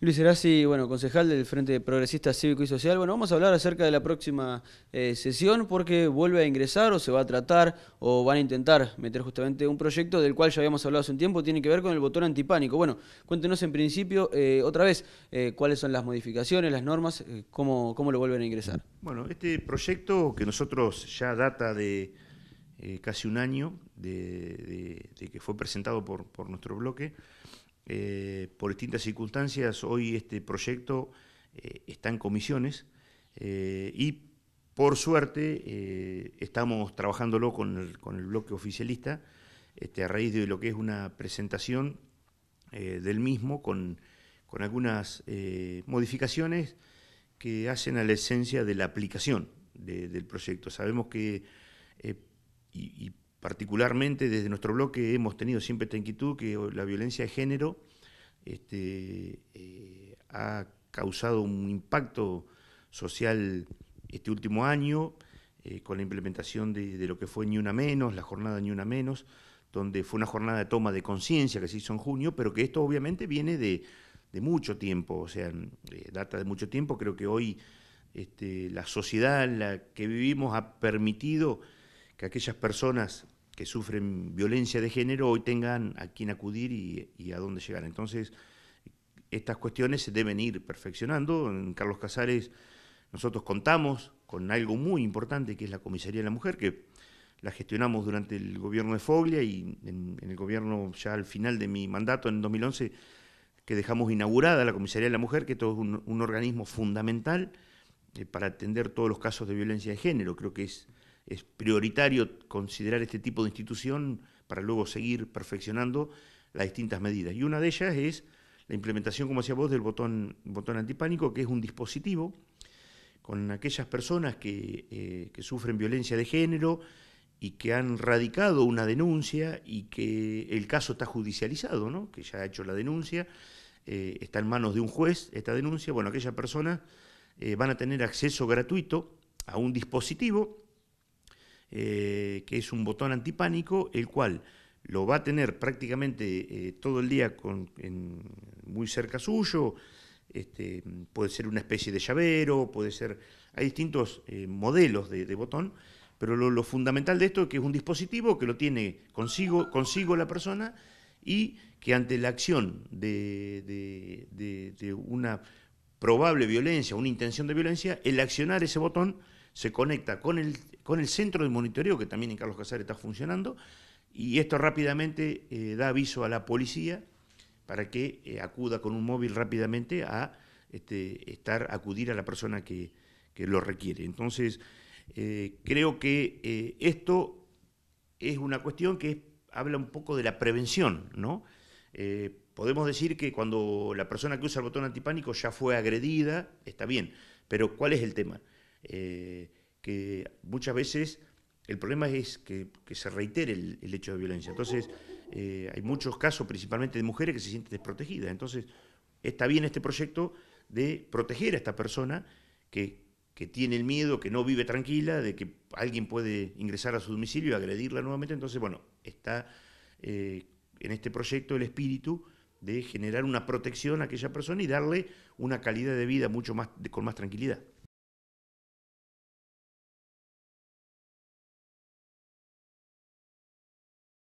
Luis Herasi, bueno, concejal del Frente Progresista Cívico y Social. Bueno, vamos a hablar acerca de la próxima eh, sesión porque vuelve a ingresar o se va a tratar o van a intentar meter justamente un proyecto del cual ya habíamos hablado hace un tiempo, tiene que ver con el botón antipánico. Bueno, cuéntenos en principio eh, otra vez eh, cuáles son las modificaciones, las normas, cómo, cómo lo vuelven a ingresar. Bueno, este proyecto que nosotros ya data de casi un año de, de, que fue presentado por, por nuestro bloque, eh, por distintas circunstancias, hoy este proyecto eh, está en comisiones eh, y por suerte estamos trabajándolo con el, bloque oficialista este, a raíz de lo que es una presentación del mismo con, algunas modificaciones que hacen a la esencia de la aplicación del proyecto. Sabemos que, particularmente desde nuestro bloque hemos tenido siempre esta inquietud que la violencia de género este, eh, ha causado un impacto social este último año eh, con la implementación de, lo que fue Ni Una Menos, la jornada Ni Una Menos, donde fue una jornada de toma de conciencia que se hizo en junio, pero que esto obviamente viene de, mucho tiempo, o sea, eh, data de mucho tiempo. Creo que hoy este, la sociedad en la que vivimos ha permitido que aquellas personas que sufren violencia de género hoy tengan a quién acudir y, a dónde llegar. Entonces, estas cuestiones se deben ir perfeccionando. En Carlos Casares nosotros contamos con algo muy importante que es la Comisaría de la Mujer, que la gestionamos durante el gobierno de Foglia y en, el gobierno ya al final de mi mandato en 2011 que dejamos inaugurada la Comisaría de la Mujer, que es un, organismo fundamental eh, para atender todos los casos de violencia de género. Creo que es es prioritario considerar este tipo de institución para luego seguir perfeccionando las distintas medidas. Y una de ellas es la implementación, como decía vos, del botón, botón antipánico, que es un dispositivo con aquellas personas eh, que, sufren violencia de género y que han radicado una denuncia y que el caso está judicializado, ¿no? que ya ha hecho la denuncia, eh, está en manos de un juez esta denuncia, bueno, aquellas personas eh, van a tener acceso gratuito a un dispositivo eh, que es un botón antipánico, el cual lo va a tener prácticamente eh, todo el día muy cerca suyo. Este, puede ser una especie de llavero, puede ser. Hay distintos eh, modelos de, botón, pero lo, fundamental de esto es que es un dispositivo que lo tiene consigo, consigo la persona y que ante la acción de una probable violencia, una intención de violencia, el accionar ese botón se conecta con el, con el centro de monitoreo que también en Carlos Casares está funcionando, y esto rápidamente eh, da aviso a la policía para que eh, acuda con un móvil rápidamente a este, estar, acudir a la persona que, lo requiere. Entonces, eh, creo que esto es una cuestión que habla un poco de la prevención, ¿no? podemos decir que cuando la persona que usa el botón antipánico ya fue agredida, está bien, pero ¿cuál es el tema? que muchas veces el problema es que, se reitere el, hecho de violencia. Entonces, eh, hay muchos casos, principalmente de mujeres, que se sienten desprotegidas. Entonces, está bien este proyecto de proteger a esta persona que, tiene el miedo, que no vive tranquila, de que alguien puede ingresar a su domicilio y agredirla nuevamente. Entonces, bueno, está eh, en este proyecto el espíritu de generar una protección a aquella persona y darle una calidad de vida mucho más, con más tranquilidad.